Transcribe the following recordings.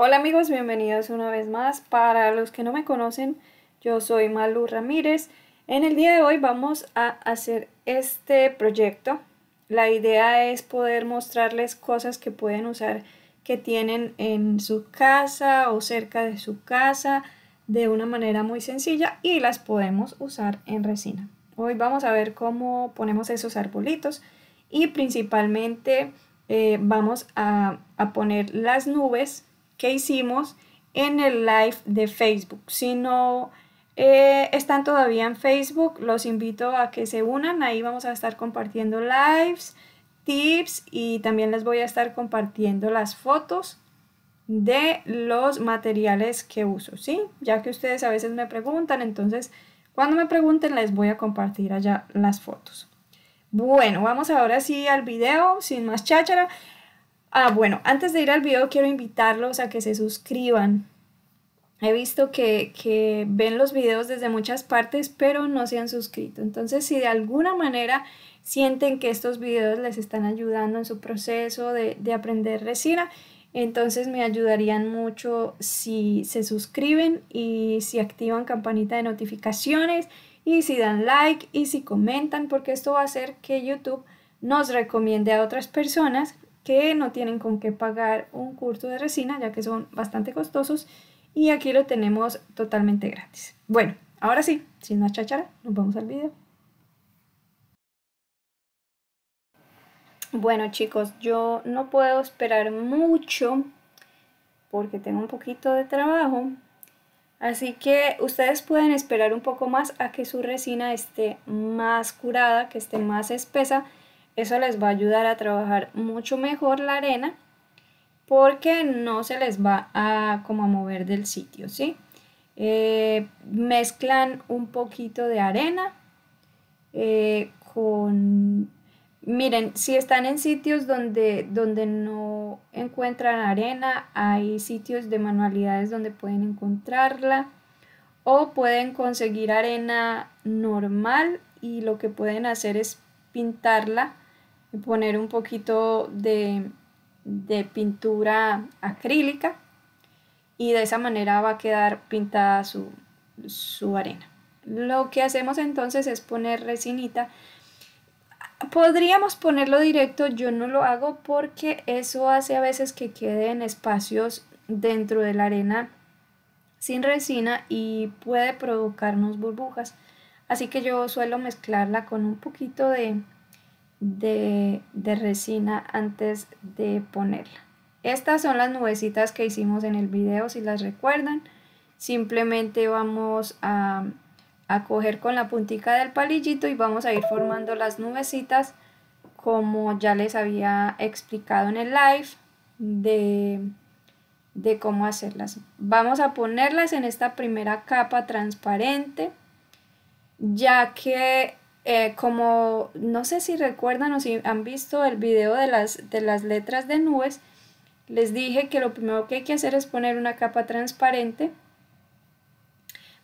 Hola amigos, bienvenidos una vez más. Para los que no me conocen, yo soy Malu Ramírez. En el día de hoy vamos a hacer este proyecto. La idea es poder mostrarles cosas que pueden usar que tienen en su casa o cerca de su casa de una manera muy sencilla y las podemos usar en resina. Hoy vamos a ver cómo ponemos esos arbolitos y principalmente eh, vamos a, a poner las nubes que hicimos en el live de Facebook. Si no eh, están todavía en Facebook, los invito a que se unan. Ahí vamos a estar compartiendo lives, tips y también les voy a estar compartiendo las fotos de los materiales que uso, ¿sí? Ya que ustedes a veces me preguntan, entonces cuando me pregunten les voy a compartir allá las fotos. Bueno, vamos ahora sí al video, sin más cháchara. Ah, bueno, antes de ir al video quiero invitarlos a que se suscriban. He visto que, ven los videos desde muchas partes, pero no se han suscrito. Entonces, si de alguna manera sienten que estos videos les están ayudando en su proceso de, de aprender resina, entonces me ayudarían mucho si se suscriben y si activan campanita de notificaciones y si dan like y si comentan, porque esto va a hacer que YouTube nos recomiende a otras personas que no tienen con qué pagar un curso de resina, ya que son bastante costosos, y aquí lo tenemos totalmente gratis. Bueno, ahora sí, sin más chachara, nos vamos al video. Bueno chicos, yo no puedo esperar mucho porque tengo un poquito de trabajo, Así que ustedes pueden esperar un poco más a que su resina esté más curada, que esté más espesa eso les va a ayudar a trabajar mucho mejor la arena porque no se les va a como a mover del sitio, ¿sí? Eh, mezclan un poquito de arena eh, con... Miren, si están en sitios donde, donde no encuentran arena, hay sitios de manualidades donde pueden encontrarla o pueden conseguir arena normal y lo que pueden hacer es pintarla poner un poquito de, pintura acrílica y de esa manera va a quedar pintada su, su arena. Lo que hacemos entonces es poner resinita. Podríamos ponerlo directo, yo no lo hago porque eso hace a veces que queden espacios dentro de la arena sin resina y puede provocarnos burbujas. Así que yo suelo mezclarla con un poquito de, de, resina antes de ponerla. Estas son las nubecitas que hicimos en el video, si las recuerdan. Simplemente vamos a, a coger con la puntica del palillito y vamos a ir formando las nubecitas como ya les había explicado en el live de, de cómo hacerlas. Vamos a ponerlas en esta primera capa transparente ya que eh, como no sé si recuerdan o si han visto el video de las, de las letras de nubes, les dije que lo primero que hay que hacer es poner una capa transparente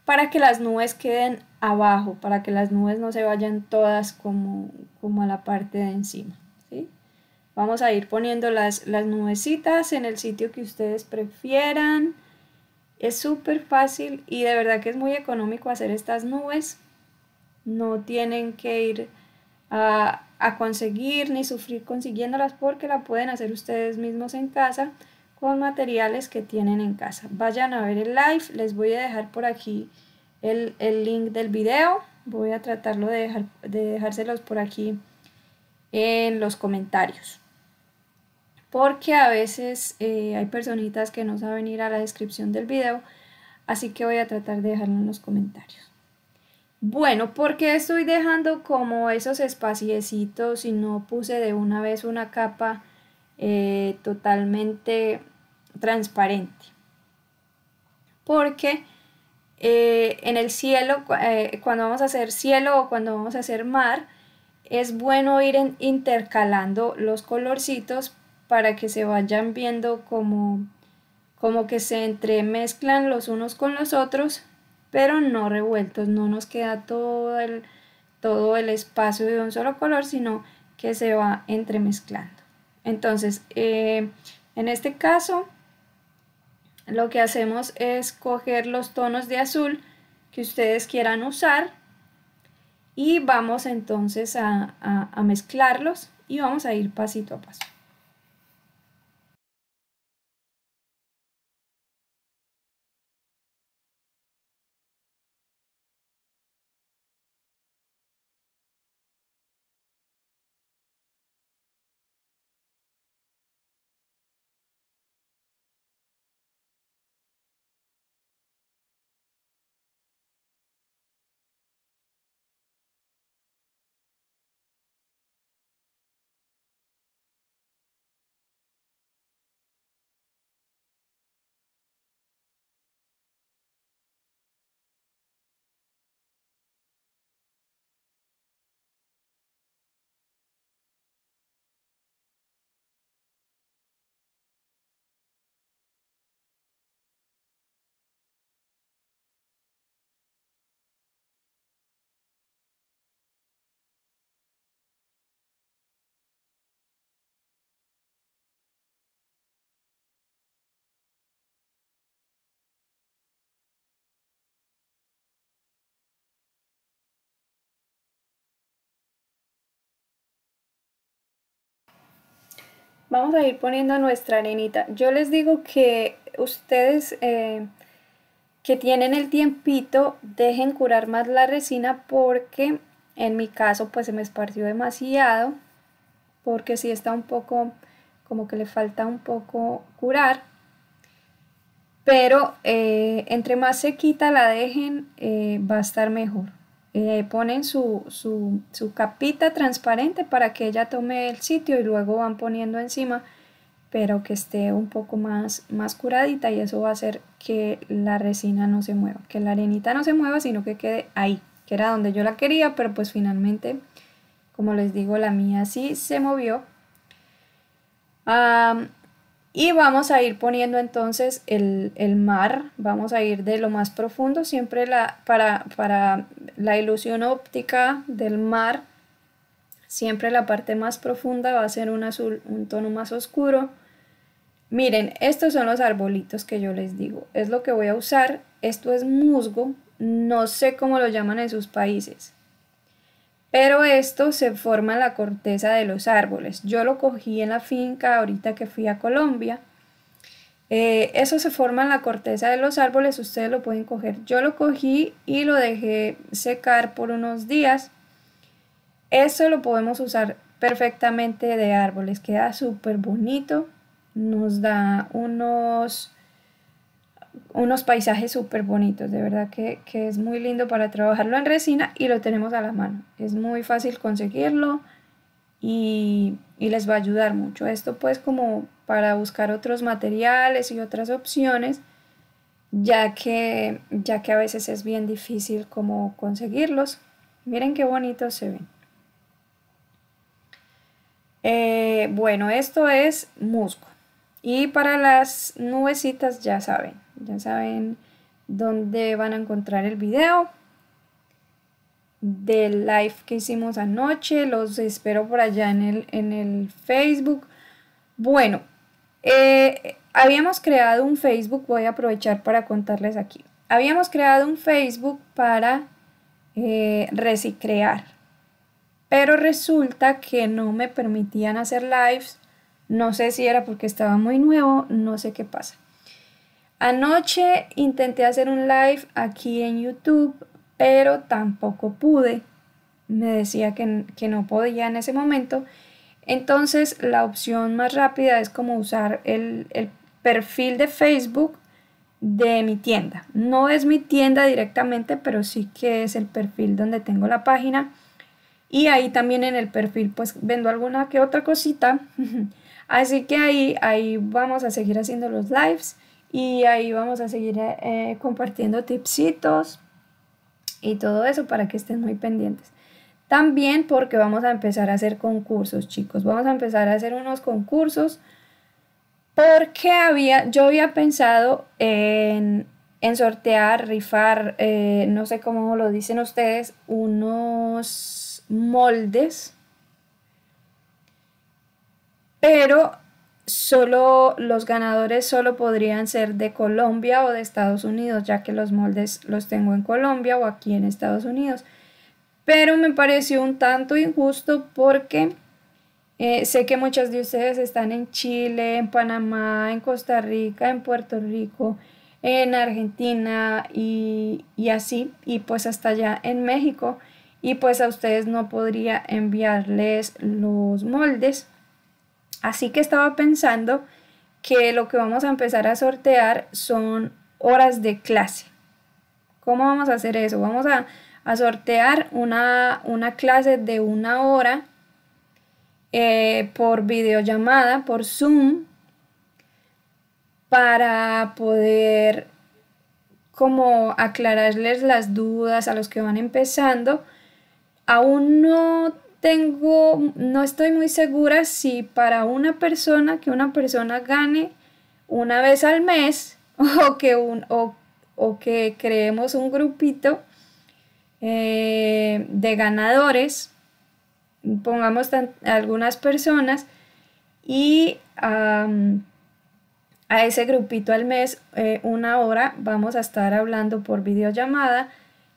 para que las nubes queden abajo, para que las nubes no se vayan todas como, como a la parte de encima. Vamos a ir poniendo las, las nubecitas en el sitio que ustedes prefieran. Es súper fácil y de verdad que es muy económico hacer estas nubes no tienen que ir a, conseguir ni sufrir consiguiéndolas porque la pueden hacer ustedes mismos en casa con materiales que tienen en casa. Vayan a ver el live, les voy a dejar por aquí el, link del video, voy a tratarlo de, dejar, de dejárselos por aquí en los comentarios. Porque a veces eh, hay personitas que no saben ir a la descripción del video, así que voy a tratar de dejarlo en los comentarios. Bueno, ¿por qué estoy dejando como esos espaciecitos y no puse de una vez una capa eh, totalmente transparente? Porque eh, en el cielo, eh, cuando vamos a hacer cielo o cuando vamos a hacer mar, es bueno ir intercalando los colorcitos para que se vayan viendo como, como que se entremezclan los unos con los otros pero no revueltos, no nos queda todo el, todo el espacio de un solo color, sino que se va entremezclando. Entonces, eh, en este caso, lo que hacemos es coger los tonos de azul que ustedes quieran usar y vamos entonces a, a mezclarlos y vamos a ir pasito a paso. vamos a ir poniendo nuestra arenita. Yo les digo que ustedes eh, que tienen el tiempito, dejen curar más la resina porque en mi caso pues se me esparció demasiado porque si está un poco como que le falta un poco curar. Pero eh, entre más se quita la dejen eh, va a estar mejor. Eh, ponen su, su, su, capita transparente para que ella tome el sitio y luego van poniendo encima, pero que esté un poco más, más curadita y eso va a hacer que la resina no se mueva, que la arenita no se mueva, sino que quede ahí, que era donde yo la quería, pero pues finalmente, como les digo, la mía sí se movió. Ah... Y vamos a ir poniendo entonces el, mar, vamos a ir de lo más profundo, siempre la, para, para la ilusión óptica del mar, siempre la parte más profunda va a ser un azul, un tono más oscuro. Miren, estos son los arbolitos que yo les digo, es lo que voy a usar, esto es musgo, no sé cómo lo llaman en sus países, pero esto se forma en la corteza de los árboles. Yo lo cogí en la finca ahorita que fui a Colombia. Eh, eso se forma en la corteza de los árboles, ustedes lo pueden coger. Yo lo cogí y lo dejé secar por unos días. Eso lo podemos usar perfectamente de árboles, queda súper bonito. Nos da unos unos paisajes súper bonitos, de verdad que, es muy lindo para trabajarlo en resina y lo tenemos a la mano. Es muy fácil conseguirlo y, les va a ayudar mucho. Esto pues como para buscar otros materiales y otras opciones, ya que, ya que a veces es bien difícil como conseguirlos. Miren qué bonitos se ven. Eh, bueno, esto es musgo. Y para las nubecitas ya saben, ya saben dónde van a encontrar el video del live que hicimos anoche. Los espero por allá en el, en el Facebook. Bueno, eh, habíamos creado un Facebook, voy a aprovechar para contarles aquí. Habíamos creado un Facebook para eh, recicrear, pero resulta que no me permitían hacer lives. No sé si era porque estaba muy nuevo, no sé qué pasa. Anoche intenté hacer un live aquí en YouTube, pero tampoco pude. Me decía que, no podía en ese momento. Entonces la opción más rápida es como usar el, el perfil de Facebook de mi tienda. No es mi tienda directamente, pero sí que es el perfil donde tengo la página. Y ahí también en el perfil pues vendo alguna que otra cosita. Así que ahí, ahí vamos a seguir haciendo los lives. Y ahí vamos a seguir eh, eh, compartiendo tipsitos y todo eso para que estén muy pendientes. También porque vamos a empezar a hacer concursos, chicos. Vamos a empezar a hacer unos concursos porque había, yo había pensado en, en sortear, rifar, eh, no sé cómo lo dicen ustedes, unos moldes. Pero solo los ganadores solo podrían ser de Colombia o de Estados Unidos, ya que los moldes los tengo en Colombia o aquí en Estados Unidos. Pero me pareció un tanto injusto porque eh, sé que muchas de ustedes están en Chile, en Panamá, en Costa Rica, en Puerto Rico, en Argentina y, y así, y pues hasta allá en México. Y pues a ustedes no podría enviarles los moldes Así que estaba pensando que lo que vamos a empezar a sortear son horas de clase. ¿Cómo vamos a hacer eso? Vamos a, sortear una, una, clase de una hora eh, por videollamada, por Zoom, para poder como aclararles las dudas a los que van empezando. Aún no tengo, no estoy muy segura si para una persona que una persona gane una vez al mes o que, un, o, que creemos un grupito eh, de ganadores, pongamos algunas personas y a ese grupito al mes eh, una hora vamos a estar hablando por videollamada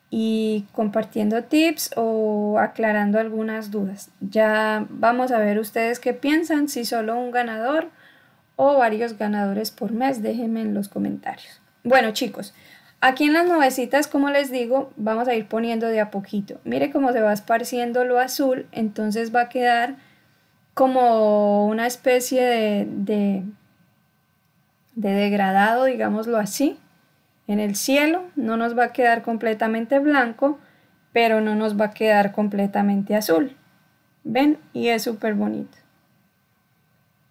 y compartiendo tips o aclarando algunas dudas. Ya vamos a ver ustedes qué piensan, si solo un ganador o varios ganadores por mes, déjenme en los comentarios. Bueno chicos, aquí en las nubecitas, como les digo, vamos a ir poniendo de a poquito. Mire cómo se va esparciendo lo azul, entonces va a quedar como una especie de, de, de degradado, digámoslo así, en el cielo no nos va a quedar completamente blanco, pero no nos va a quedar completamente azul. ¿Ven? Y es súper bonito.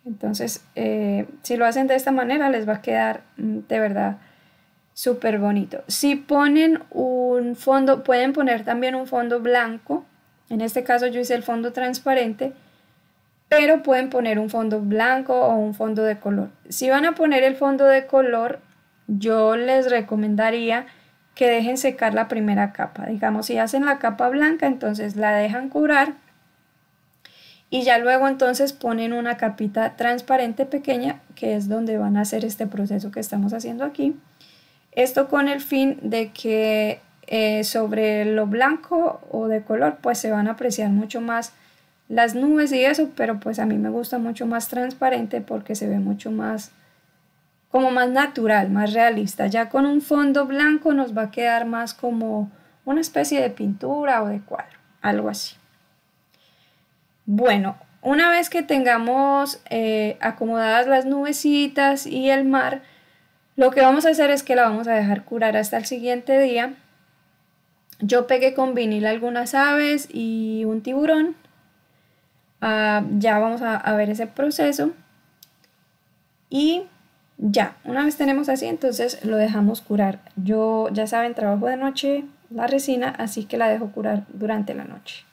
Entonces, eh, si lo hacen de esta manera, les va a quedar mm, de verdad súper bonito. Si ponen un fondo, pueden poner también un fondo blanco. En este caso yo hice el fondo transparente, pero pueden poner un fondo blanco o un fondo de color. Si van a poner el fondo de color, yo les recomendaría que dejen secar la primera capa. Digamos, si hacen la capa blanca, entonces la dejan curar y ya luego entonces ponen una capita transparente pequeña, que es donde van a hacer este proceso que estamos haciendo aquí. Esto con el fin de que eh, sobre lo blanco o de color, pues se van a apreciar mucho más las nubes y eso, pero pues a mí me gusta mucho más transparente porque se ve mucho más como más natural, más realista. Ya con un fondo blanco nos va a quedar más como una especie de pintura o de cuadro, algo así. Bueno, una vez que tengamos eh, acomodadas las nubecitas y el mar, lo que vamos a hacer es que la vamos a dejar curar hasta el siguiente día. Yo pegué con vinil algunas aves y un tiburón. Ah, ya vamos a, a ver ese proceso. Y ya, una vez tenemos así, entonces lo dejamos curar. Yo, ya saben, trabajo de noche la resina, así que la dejo curar durante la noche.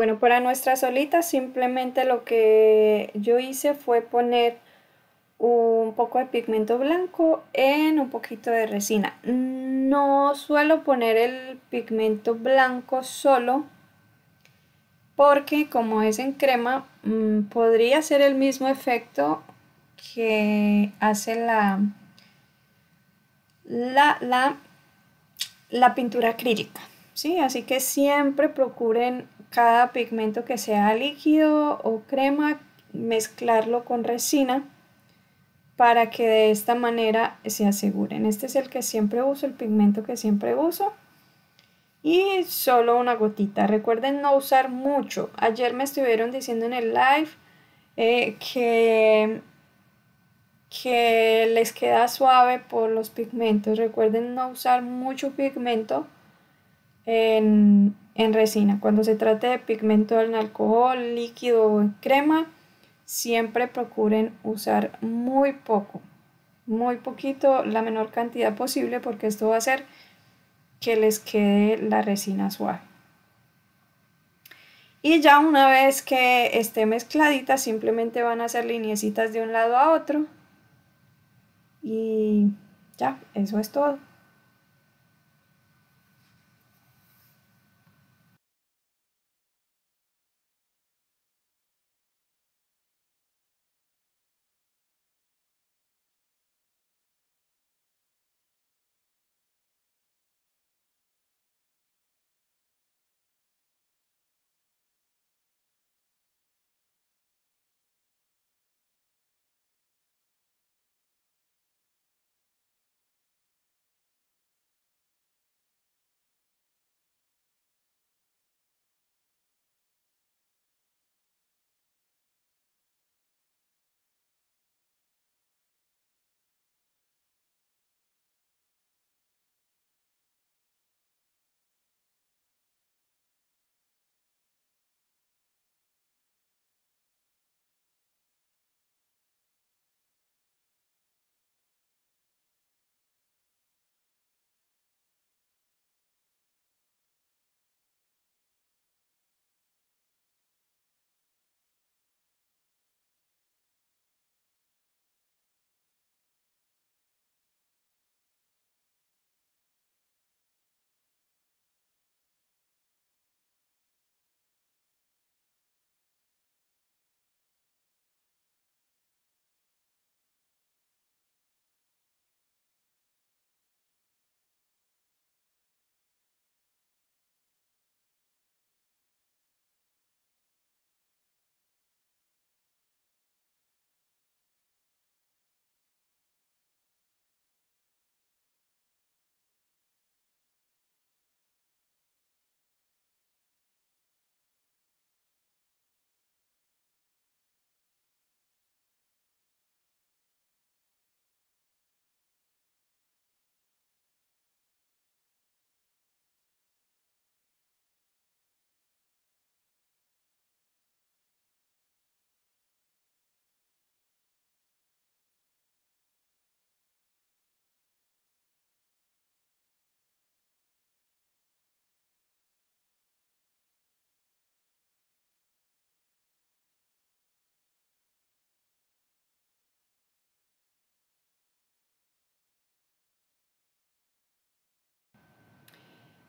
Bueno, para nuestra solita simplemente lo que yo hice fue poner un poco de pigmento blanco en un poquito de resina. No suelo poner el pigmento blanco solo porque como es en crema mm, podría ser el mismo efecto que hace la, la, la, la pintura acrílica. ¿sí? Así que siempre procuren cada pigmento que sea líquido o crema, mezclarlo con resina para que de esta manera se aseguren. Este es el que siempre uso, el pigmento que siempre uso. Y solo una gotita. Recuerden no usar mucho. Ayer me estuvieron diciendo en el live eh, que, que les queda suave por los pigmentos. Recuerden no usar mucho pigmento en, resina. Cuando se trate de pigmento en alcohol, líquido o en crema, siempre procuren usar muy poco, muy poquito, la menor cantidad posible, porque esto va a hacer que les quede la resina suave. Y ya una vez que esté mezcladita, simplemente van a hacer lineecitas de un lado a otro. Y ya, eso es todo.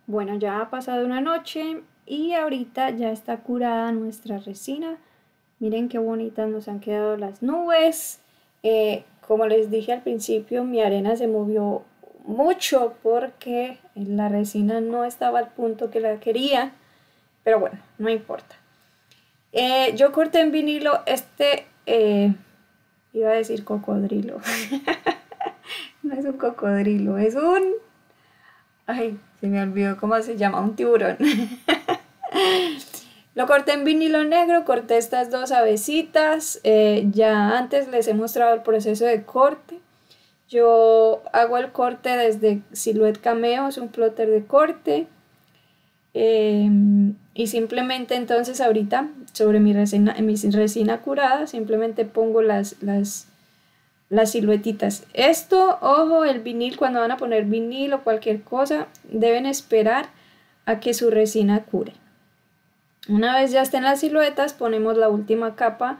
Bueno, ya ha pasado una noche y ahorita ya está curada nuestra resina. Miren qué bonitas nos han quedado las nubes. Eh, como les dije al principio, mi arena se movió mucho porque la resina no estaba al punto que la quería. Pero bueno, no importa. Eh, yo corté en vinilo este, eh, iba a decir cocodrilo. no es un cocodrilo, es un... Se me olvidó cómo se llama, un tiburón. Lo corté en vinilo negro, corté estas dos avecitas. Eh, ya antes les he mostrado el proceso de corte. Yo hago el corte desde Silhouette Cameo, es un plotter de corte. Em, y simplemente entonces ahorita sobre mi resina, mi resina curada, simplemente pongo las, las las siluetitas. Esto, ojo, el vinil, cuando van a poner vinil o cualquier cosa, deben esperar a que su resina cure. Una vez ya estén las siluetas, ponemos la última capa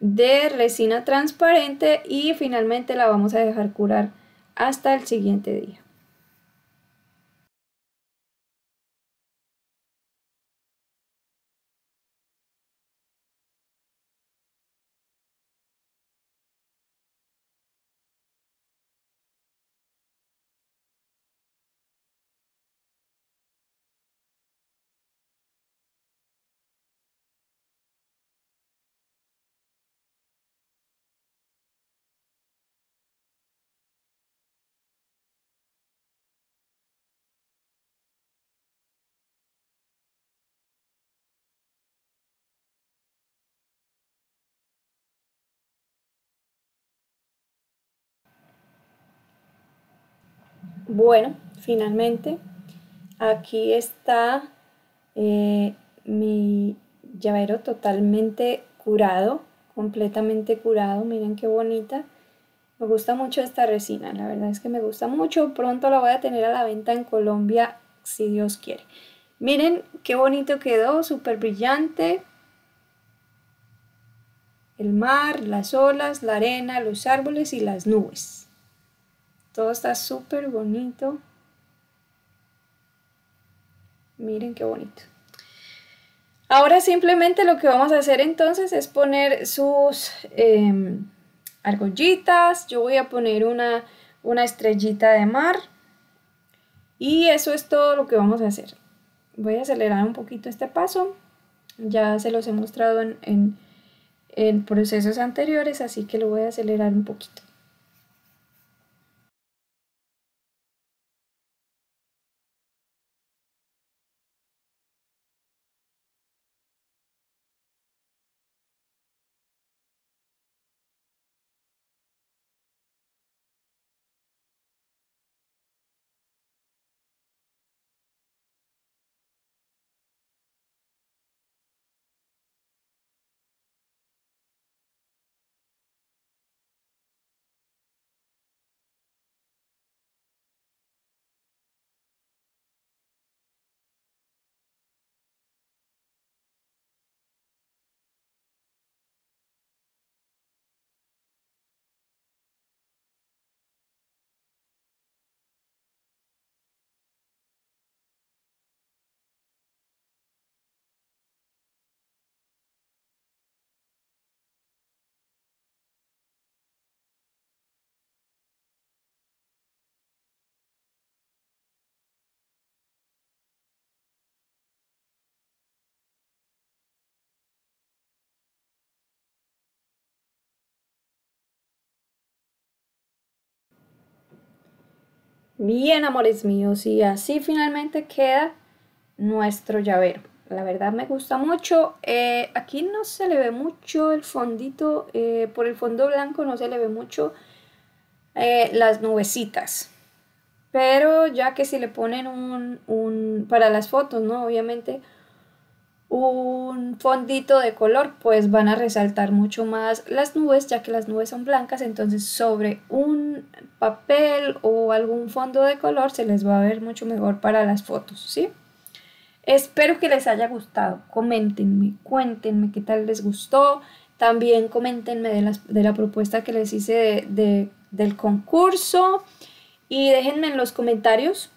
de resina transparente y finalmente la vamos a dejar curar hasta el siguiente día. Bueno, finalmente aquí está eh, mi llavero totalmente curado, completamente curado. Miren qué bonita. Me gusta mucho esta resina, la verdad es que me gusta mucho. Pronto la voy a tener a la venta en Colombia, si Dios quiere. Miren qué bonito quedó, súper brillante. El mar, las olas, la arena, los árboles y las nubes. Todo está súper bonito. Miren qué bonito. Ahora simplemente lo que vamos a hacer entonces es poner sus em, argollitas. Yo voy a poner una, estrellita de mar. Y eso es todo lo que vamos a hacer. Voy a acelerar un poquito este paso. Ya se los he mostrado en, en procesos anteriores, así que lo voy a acelerar un poquito. Bien, amores míos, y así finalmente queda nuestro llavero. La verdad me gusta mucho. Eh, aquí no se le ve mucho el fondito, eh, por el fondo blanco no se le ve mucho eh, las nubecitas. Pero ya que si le ponen un, un, para las fotos, ¿no? Obviamente un fondito de color, pues van a resaltar mucho más las nubes, ya que las nubes son blancas, entonces sobre un papel o algún fondo de color se les va a ver mucho mejor para las fotos, ¿sí? Espero que les haya gustado, coméntenme, cuéntenme qué tal les gustó, también comentenme de, de la propuesta que les hice del concurso y déjenme en los comentarios.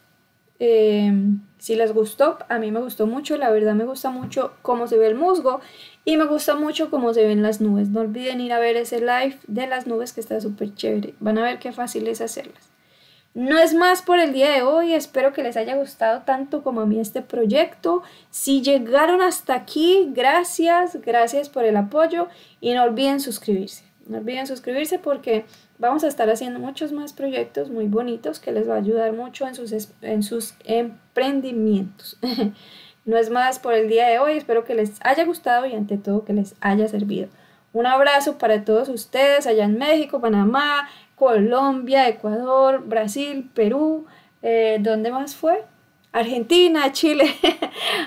Em, si les gustó, a mí me gustó mucho, la verdad me gusta mucho cómo se ve el musgo y me gusta mucho cómo se ven las nubes. No olviden ir a ver ese live de las nubes que está súper chévere. Van a ver qué fácil es hacerlas. No es más por el día de hoy, espero que les haya gustado tanto como a mí este proyecto. Si llegaron hasta aquí, gracias, gracias por el apoyo y no olviden suscribirse. No olviden suscribirse porque Vamos a estar haciendo muchos más proyectos muy bonitos que les va a ayudar mucho en sus, en sus emprendimientos. no es más por el día de hoy, espero que les haya gustado y ante todo que les haya servido. Un abrazo para todos ustedes allá en México, Panamá, Colombia, Ecuador, Brasil, Perú, eh, ¿dónde más fue? Argentina, Chile,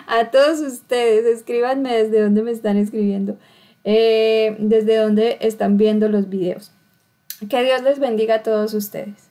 a todos ustedes, escríbanme desde dónde me están escribiendo, eh, desde dónde están viendo los videos. Que Dios les bendiga a todos ustedes.